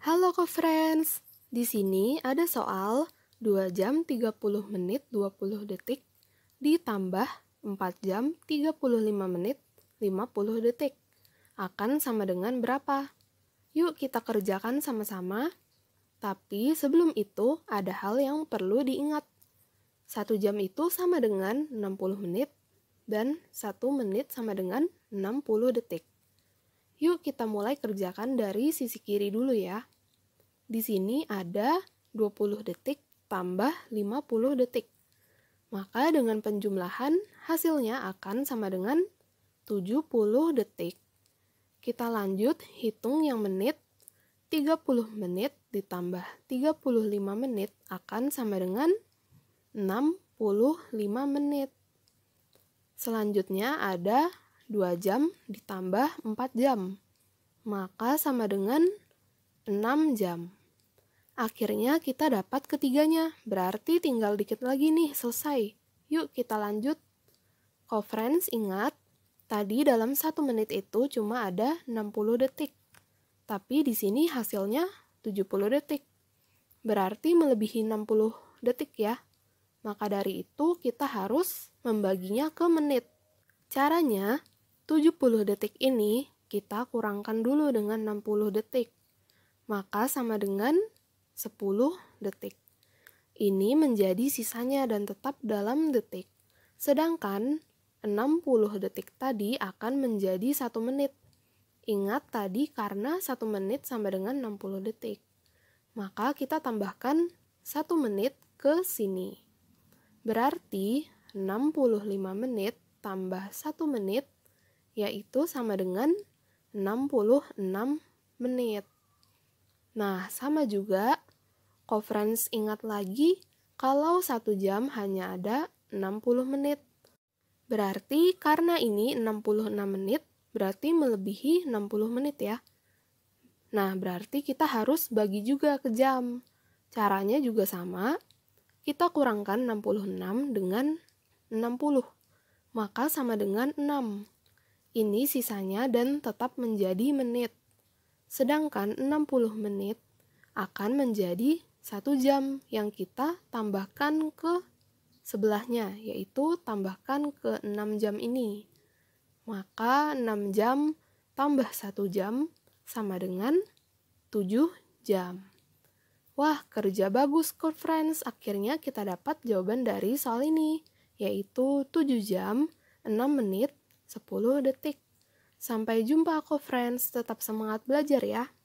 Halo co-friends, di sini ada soal 2 jam 30 menit 20 detik ditambah 4 jam 35 menit 50 detik. Akan sama dengan berapa? Yuk kita kerjakan sama-sama. Tapi sebelum itu ada hal yang perlu diingat. 1 jam itu sama dengan 60 menit dan 1 menit sama dengan 60 detik. Yuk kita mulai kerjakan dari sisi kiri dulu ya. Di sini ada 20 detik tambah 50 detik. Maka dengan penjumlahan hasilnya akan sama dengan 70 detik. Kita lanjut hitung yang menit. 30 menit ditambah 35 menit akan sama dengan 65 menit. Selanjutnya ada 2 jam ditambah 4 jam, maka sama dengan 6 jam. Akhirnya kita dapat ketiganya, berarti tinggal dikit lagi nih selesai. Yuk kita lanjut. Conference ingat, tadi dalam satu menit itu cuma ada 60 detik. Tapi di sini hasilnya 70 detik. Berarti melebihi 60 detik ya. Maka dari itu kita harus membaginya ke menit. Caranya, 70 detik ini kita kurangkan dulu dengan 60 detik. Maka sama dengan 10 detik. Ini menjadi sisanya dan tetap dalam detik. Sedangkan 60 detik tadi akan menjadi 1 menit. Ingat tadi karena 1 menit sama dengan 60 detik. Maka kita tambahkan 1 menit ke sini. Berarti 65 menit tambah 1 menit yaitu sama dengan 66 menit. Nah, sama juga conference ingat lagi kalau satu jam hanya ada 60 menit. Berarti karena ini 66 menit, berarti melebihi 60 menit ya. Nah, berarti kita harus bagi juga ke jam. Caranya juga sama, kita kurangkan 66 dengan 60, maka sama dengan 6 ini sisanya dan tetap menjadi menit. Sedangkan 60 menit akan menjadi satu jam yang kita tambahkan ke sebelahnya, yaitu tambahkan ke 6 jam ini. Maka 6 jam tambah 1 jam sama dengan 7 jam. Wah, kerja bagus, good friends. Akhirnya kita dapat jawaban dari soal ini, yaitu 7 jam, 6 menit, 10 detik. Sampai jumpa aku friends, tetap semangat belajar ya.